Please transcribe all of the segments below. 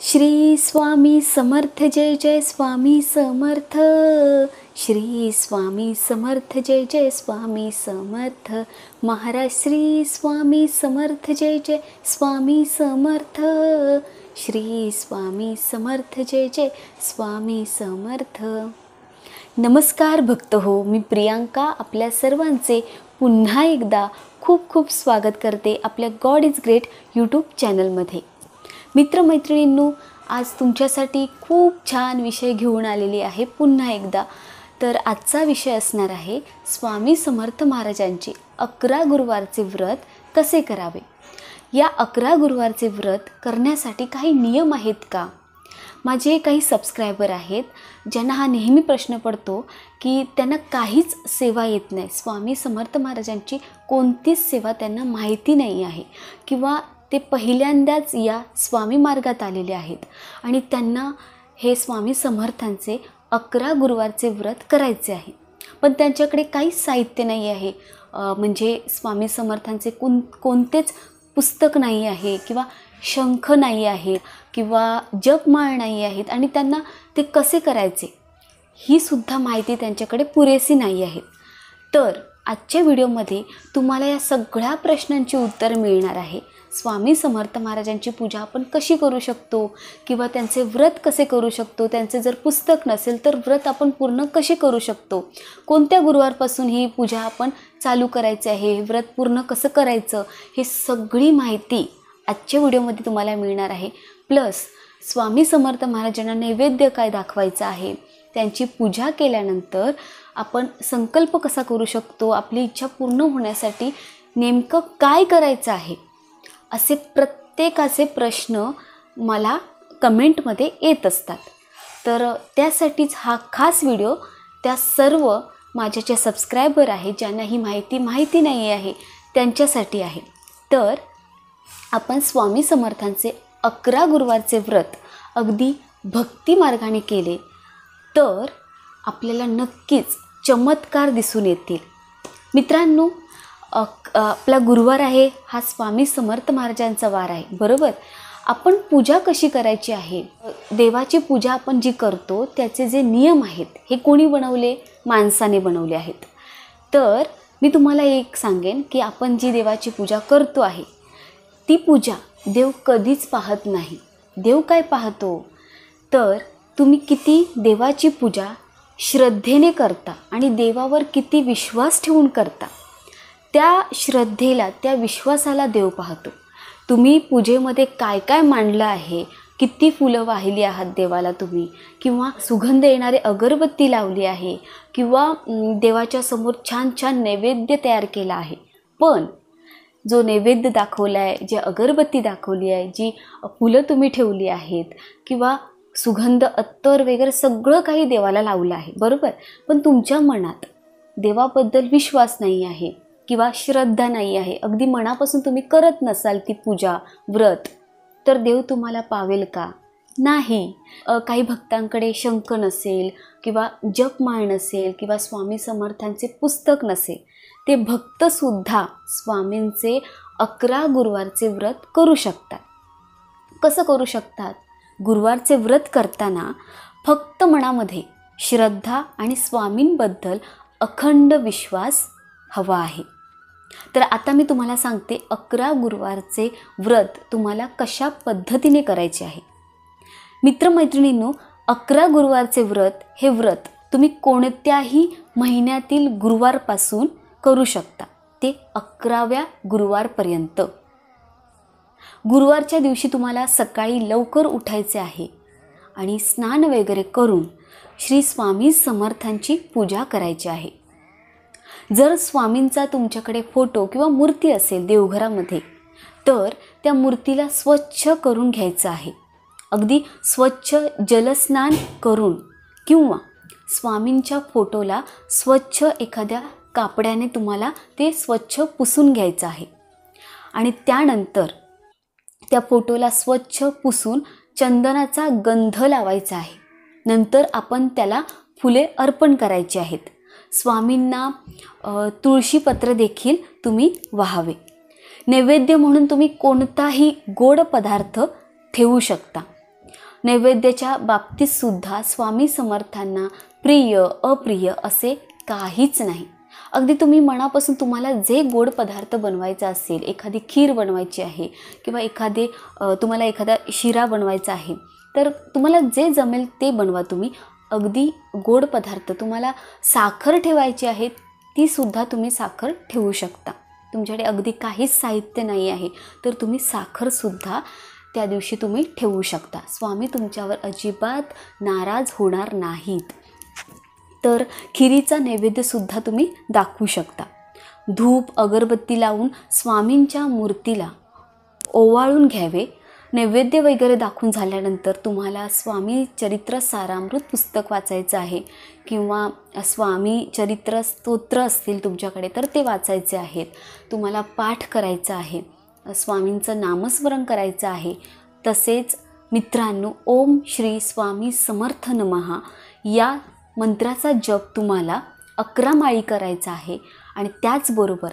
श्री स्वामी समर्थ जय जय स्वामी समर्थ श्री स्वामी समर्थ जय जय स्वामी समर्थ महाराज श्री स्वामी समर्थ जय जय स्वामी समर्थ श्री स्वामी समर्थ जय जय स्वामी समर्थ नमस्कार भक्त हो मी प्रियांका आपल्या सर्वांचे पुन्हा एकदा खूप खूप स्वागत करते आपल्या गॉड इज ग्रेट यूट्यूब चॅनलमध्ये मित्रमैत्रिणींनो आज तुमच्यासाठी खूप छान विषय घेऊन आलेली आहे पुन्हा एकदा तर आजचा विषय असणार आहे स्वामी समर्थ महाराजांचे अकरा गुरुवारचे व्रत कसे करावे या अकरा गुरुवारचे व्रत करण्यासाठी काही नियम आहेत का माझे काही सबस्क्रायबर आहेत ज्यांना हा नेहमी प्रश्न पडतो की त्यांना काहीच सेवा येत नाही स्वामी समर्थ महाराजांची कोणतीच सेवा त्यांना माहिती नाही आहे किंवा ते पहिल्यांदाच या स्वामी मार्गात आलेले आहेत आणि त्यांना हे स्वामी समर्थांचे अकरा गुरुवारचे व्रत करायचे आहे पण त्यांच्याकडे काही साहित्य नाही आहे म्हणजे स्वामी समर्थांचे कोण कोणतेच पुस्तक नाही आहे किंवा शंख नाही आहे किंवा जपमाळ नाही आहेत आणि त्यांना ते कसे करायचे ही सुद्धा माहिती त्यांच्याकडे पुरेशी नाही आहे तर आजच्या व्हिडिओमध्ये तुम्हाला या सगळ्या प्रश्नांची उत्तर मिळणार आहे स्वामी समर्थ महाराजांची पूजा आपण कशी करू शकतो किंवा त्यांचे व्रत कसे करू शकतो त्यांचे जर पुस्तक नसेल तर व्रत आपण पूर्ण कसे करू शकतो कोणत्या गुरुवारपासून ही पूजा आपण चालू करायची आहे व्रत पूर्ण कसं करायचं हे सगळी माहिती आजच्या व्हिडिओमध्ये तुम्हाला मिळणार आहे प्लस स्वामी समर्थ महाराजांना नैवेद्य काय दाखवायचं आहे त्यांची पूजा केल्यानंतर आपण संकल्प कसा करू शकतो आपली इच्छा पूर्ण होण्यासाठी नेमकं काय करायचं आहे असे प्रत्येकाचे प्रश्न मला कमेंटमध्ये येत असतात तर त्यासाठीच हा खास व्हिडिओ त्या सर्व माझ्या ज्या सबस्क्रायबर आहेत ज्यांना ही माहिती माहिती नाही आहे त्यांच्यासाठी आहे तर आपण स्वामी समर्थांचे अकरा गुरुवारचे व्रत अगदी भक्ती मार्गाने केले तर आपल्याला नक्कीच चमत्कार दिसून येतील मित्रांनो आपला गुरुवार आहे हा स्वामी समर्थ महाराजांचा वार आहे बरोबर आपण पूजा कशी करायची आहे देवाची पूजा आपण जी करतो त्याचे जे नियम आहेत हे कोणी बनवले माणसाने बनवले आहेत तर मी तुम्हाला एक सांगेन की आपण जी देवाची पूजा करतो आहे ती पूजा देव कधीच पाहत नाही देव काय पाहतो तर तुम्ही किती देवाची पूजा श्रद्धेने करता आणि देवावर किती विश्वास ठेवून करता त्या श्रद्धेला त्या विश्वासाला देव पाहतो तुम्ही पूजेमध्ये काय काय मांडलं आहे किती फुलं वाहिली आहात देवाला तुम्ही किंवा सुगंध येणारे अगरबत्ती लावली आहे किंवा देवाच्या समोर छान छान नैवेद्य तयार केला आहे पण जो नैवेद्य दाखवला आहे जी अगरबत्ती दाखवली आहे जी फुलं तुम्ही ठेवली आहेत किंवा सुगंध अत्तर वगैरे सगळं काही देवाला लावलं आहे बरोबर पण तुमच्या मनात देवाबद्दल विश्वास नाही आहे किंवा श्रद्धा नाही आहे अगदी मनापासून तुम्ही करत नसाल ती पूजा व्रत तर देव तुम्हाला पावेल का नाही काही भक्तांकडे शंख नसेल किंवा जपमाळ नसेल किंवा स्वामी समर्थांचे पुस्तक नसेल ते भक्तसुद्धा स्वामींचे अकरा गुरुवारचे व्रत करू शकतात कसं करू शकतात गुरुवारचे व्रत करताना फक्त मनामध्ये श्रद्धा आणि स्वामींबद्दल अखंड विश्वास हवा आहे तर आता मी तुम्हाला सांगते अकरा गुरुवारचे व्रत तुम्हाला कशा पद्धतीने करायचे आहे मित्रमैत्रिणींनो अकरा गुरुवारचे व्रत हे व्रत तुम्ही कोणत्याही महिन्यातील गुरुवारपासून करू शकता ते अकराव्या गुरुवारपर्यंत गुरुवारच्या दिवशी तुम्हाला सकाळी लवकर उठायचे आहे आणि स्नान वगैरे करून श्री स्वामी समर्थांची पूजा करायची आहे जर स्वामींचा तुमच्याकडे फोटो किंवा मूर्ती असेल देवघरामध्ये तर त्या मूर्तीला स्वच्छ करून घ्यायचं आहे अगदी स्वच्छ जलस्नान करून किंवा स्वामींच्या फोटोला स्वच्छ एखाद्या कापड्याने तुम्हाला ते स्वच्छ पुसून घ्यायचं आहे आणि त्यानंतर त्या फोटोला स्वच्छ पुसून चंदनाचा गंध लावायचा आहे नंतर आपण त्याला फुले अर्पण करायची आहेत स्वामींना तुळशीपत्र देखील तुम्ही वाहावे नैवेद्य म्हणून तुम्ही कोणताही गोड पदार्थ ठेवू शकता नैवेद्याच्या बाबतीतसुद्धा स्वामी समर्थांना प्रिय अप्रिय असे काहीच नाही अगदी तुम्ही मनापासून तुम्हाला जे गोड पदार्थ बनवायचा असेल एखादी खीर बनवायची आहे किंवा एखादे तुम्हाला एखादा शिरा बनवायचा आहे तर तुम्हाला जे जमेल ते बनवा तुम्ही अगदी गोड पदार्थ तुम्हाला साखर ठेवायची आहे तीसुद्धा तुम्ही साखर ठेवू शकता तुमच्याकडे अगदी काहीच साहित्य नाही आहे तर तुम्ही साखरसुद्धा त्या दिवशी तुम्ही ठेवू शकता स्वामी तुमच्यावर अजिबात नाराज होणार नाहीत तर खिरीचा नैवेद्यसुद्धा तुम्ही दाखवू शकता धूप अगरबत्ती लावून स्वामींच्या मूर्तीला ओवाळून घ्यावे नैवेद्य वगैरे दाखवून झाल्यानंतर तुम्हाला स्वामी चरित्र सारामृत पुस्तक वाचायचं आहे किंवा स्वामी चरित्र स्तोत्र असतील तुमच्याकडे तर ते वाचायचे आहेत तुम्हाला पाठ करायचं आहे स्वामींचं नामस्मरण करायचं आहे तसेच मित्रांनो ओम श्री स्वामी समर्थ नमहा या मंत्राचा जप तुम्हाला अकरा माळी करायचा आहे आणि त्याचबरोबर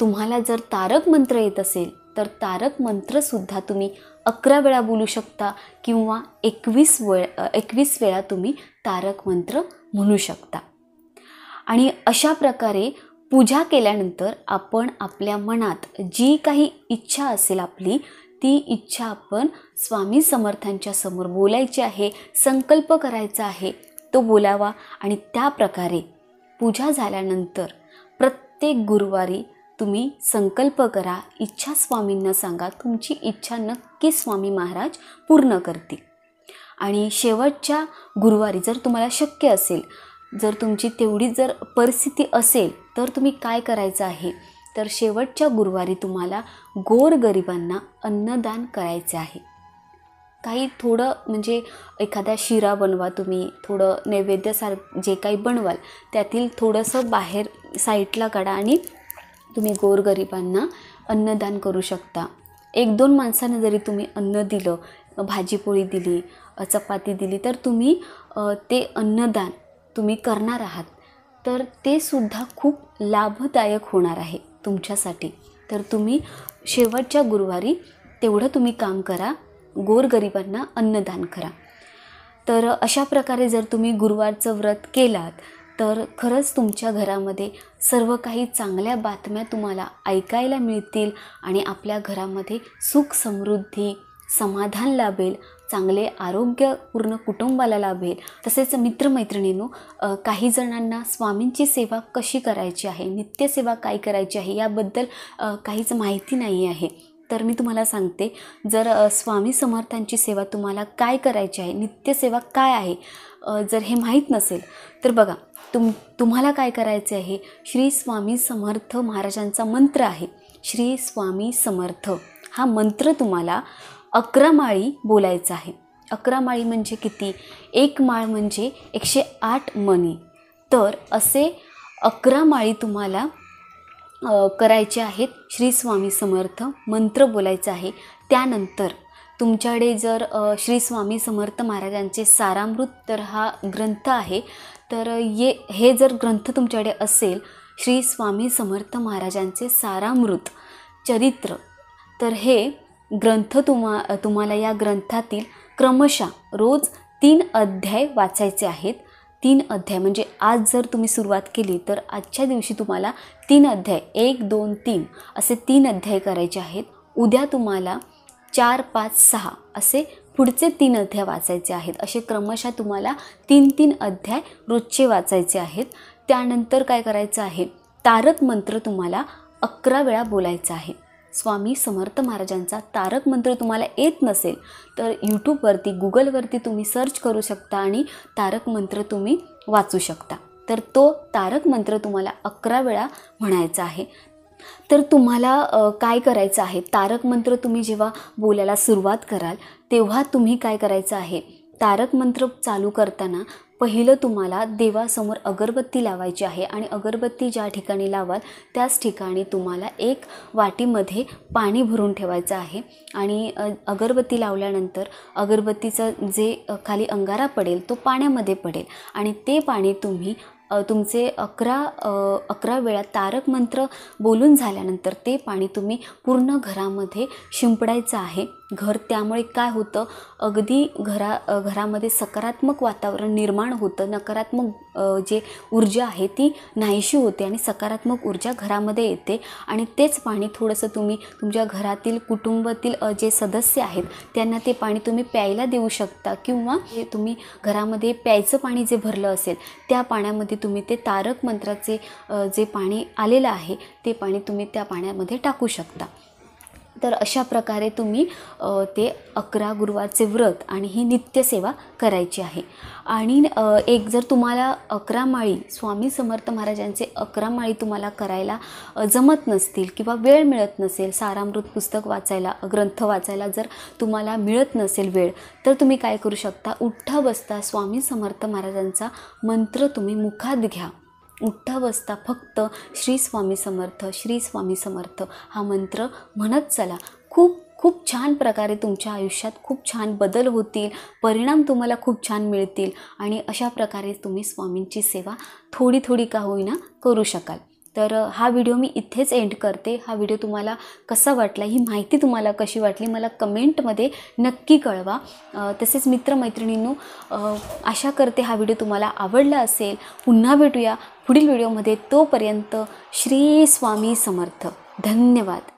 तुम्हाला जर तारक मंत्र येत असेल तर तारक मंत्रसुद्धा तुम्ही अकरा वेळा बोलू शकता किंवा एकवीस वेळ एकवीस वेळा तुम्ही तारक मंत्र म्हणू शकता आणि अशा प्रकारे पूजा केल्यानंतर आपण आपल्या मनात जी काही इच्छा असेल आपली ती इच्छा आपण स्वामी समर्थांच्या समोर बोलायची आहे संकल्प करायचा आहे तो बोलावा आणि त्या प्रकारे पूजा झाल्यानंतर प्रत्येक गुरुवारी तुम्ही संकल्प करा इच्छा स्वामींना सांगा तुमची इच्छा नक्की स्वामी महाराज पूर्ण करतील आणि शेवटच्या गुरुवारी जर तुम्हाला शक्य असेल जर तुमची तेवढी जर परिस्थिती असेल तर तुम्ही काय करायचं आहे तर शेवटच्या गुरुवारी तुम्हाला गोरगरिबांना अन्नदान करायचे आहे काही थोडं म्हणजे एखादा शिरा बनवा तुम्ही थोडं नैवेद्यसार जे काही बनवाल त्यातील थोडंसं बाहेर साईडला काढा आणि तुम्ही गोरगरिबांना अन्नदान करू शकता एक दोन माणसांना जरी तुम्ही अन्न दिलं भाजीपोळी दिली चपाती दिली तर तुम्ही ते अन्नदान तुम्ही करणार आहात तर ते सुद्धा खूप लाभदायक होणार आहे तुमच्यासाठी तर तुम्ही शेवटच्या गुरुवारी तेवढं तुम्ही काम करा गोरगरिबांना अन्नदान करा तर अशा प्रकारे जर तुम्ही गुरुवारचं व्रत केलात तर खरंच तुमच्या घरामध्ये सर्व काही चांगल्या बातम्या तुम्हाला ऐकायला मिळतील आणि आपल्या घरामध्ये सुख समृद्धी समाधान लाभेल चांगले आरोग्यपूर्ण कुटुंबाला लाभेल तसेच मित्रमैत्रिणींनो काही जणांना स्वामींची सेवा कशी करायची आहे नित्यसेवा काय करायची आहे याबद्दल काहीच माहिती नाही आहे तर मी तुम्हाला सांगते जर स्वामी समर्थांची सेवा तुम्हाला काय करायची आहे नित्यसेवा काय आहे जर हे माहीत नसेल तर बघा तुम तुम्हाला काय करायचे आहे श्री स्वामी समर्थ महाराजांचा मंत्र आहे श्री स्वामी समर्थ हा मंत्र तुम्हाला अकरा माळी बोलायचा आहे अकरा माळी म्हणजे किती एक माळ म्हणजे एकशे आठ मणी तर असे अकरा माळी तुम्हाला करायचे आहेत श्री स्वामी समर्थ मंत्र बोलायचं आहे त्यानंतर तुमच्याकडे जर श्री स्वामी समर्थ महाराजांचे सारामृत तर हा ग्रंथ आहे तर ये हे जर ग्रंथ तुमच्याकडे असेल श्री स्वामी समर्थ महाराजांचे सारामृत चरित्र तर हे ग्रंथ तुम्हा तुम्हाला या ग्रंथातील क्रमशः रोज तीन अध्याय वाचायचे आहेत तीन अध्याय म्हणजे आज जर तुम्ही सुरुवात केली तर आजच्या दिवशी तुम्हाला तीन अध्याय एक दोन तीन असे तीन अध्याय करायचे आहेत उद्या तुम्हाला चार पाच सहा असे पुढचे तीन अध्याय वाचायचे आहेत असे क्रमशः तुम्हाला तीन तीन अध्याय रोजचे वाचायचे आहेत त्यानंतर काय करायचं आहे तारक मंत्र तुम्हाला अकरा वेळा बोलायचं आहे स्वामी समर्थ महाराजांचा तारक मंत्र तुम्हाला येत नसेल तर यूट्यूबवरती गुगलवरती तुम्ही सर्च करू शकता आणि तारक मंत्र तुम्ही वाचू शकता तर तो तारक मंत्र तुम्हाला अकरा वेळा म्हणायचा आहे तर तुम्हाला काय करायचं आहे तारक मंत्र तुम्ही जेव्हा बोलायला सुरुवात कराल तेव्हा तुम्ही काय करायचं आहे तारक मंत्र चालू करताना पहिलं तुम्हाला देवासमोर अगरबत्ती लावायची आहे आणि अगरबत्ती ज्या ठिकाणी लावाल त्याच ठिकाणी तुम्हाला एक वाटीमध्ये पाणी भरून ठेवायचं आहे आणि अगरबत्ती लावल्यानंतर अगरबत्तीचा जे खाली अंगारा पडेल तो पाण्यामध्ये पडेल आणि ते पाणी तुम्ही तुमचे अकरा अकरा वेळा तारक मंत्र बोलून झाल्यानंतर ते पाणी तुम्ही पूर्ण घरामध्ये शिंपडायचं आहे घर त्यामुळे काय होतं अगदी घरा घरामध्ये सकारात्मक वातावरण निर्माण होतं नकारात्मक जे ऊर्जा आहे ती नाहीशी होते आणि सकारात्मक ऊर्जा घरामध्ये येते आणि तेच पाणी थोडंसं तुम्ही तुमच्या घरातील कुटुंबातील जे सदस्य आहेत त्यांना ते पाणी तुम्ही प्यायला देऊ शकता किंवा हे तुम्ही घरामध्ये प्यायचं पाणी जे भरलं असेल त्या पाण्यामध्ये तुम्ही ते तारक मंत्राचे जे पाणी आलेलं आहे ते पाणी तुम्ही त्या पाण्यामध्ये टाकू शकता तर अशा प्रकारे तुम्ही ते अकरा गुरुवारचे व्रत आणि ही नित्यसेवा करायची आहे आणि एक जर तुम्हाला अकरा माळी स्वामी समर्थ महाराजांचे अकरा माळी तुम्हाला करायला जमत नसतील किंवा वेळ मिळत नसेल सारामृत पुस्तक वाचायला ग्रंथ वाचायला जर तुम्हाला मिळत नसेल वेळ तर तुम्ही काय करू शकता उठ्ठा बसता स्वामी समर्थ महाराजांचा मंत्र तुम्ही मुखात घ्या उठ्ठा बसता फक्त श्री स्वामी समर्थ श्री स्वामी समर्थ हा मंत्र म्हणत चला खूप खूप छान प्रकारे तुमच्या आयुष्यात खूप छान बदल होतील परिणाम तुम्हाला खूप छान मिळतील आणि अशा प्रकारे तुम्ही स्वामींची सेवा थोडी थोडी का होईना करू शकाल तर हा व्हिडिओ मी इथेच एंड करते हा व्हिडिओ तुम्हाला कसा वाटला ही माहिती तुम्हाला कशी वाटली मला कमेंटमध्ये नक्की कळवा तसेच मित्रमैत्रिणींनो आशा करते हा व्हिडिओ तुम्हाला आवडला असेल पुन्हा भेटूया पुढील व्हिडिओमध्ये तोपर्यंत श्री स्वामी समर्थ धन्यवाद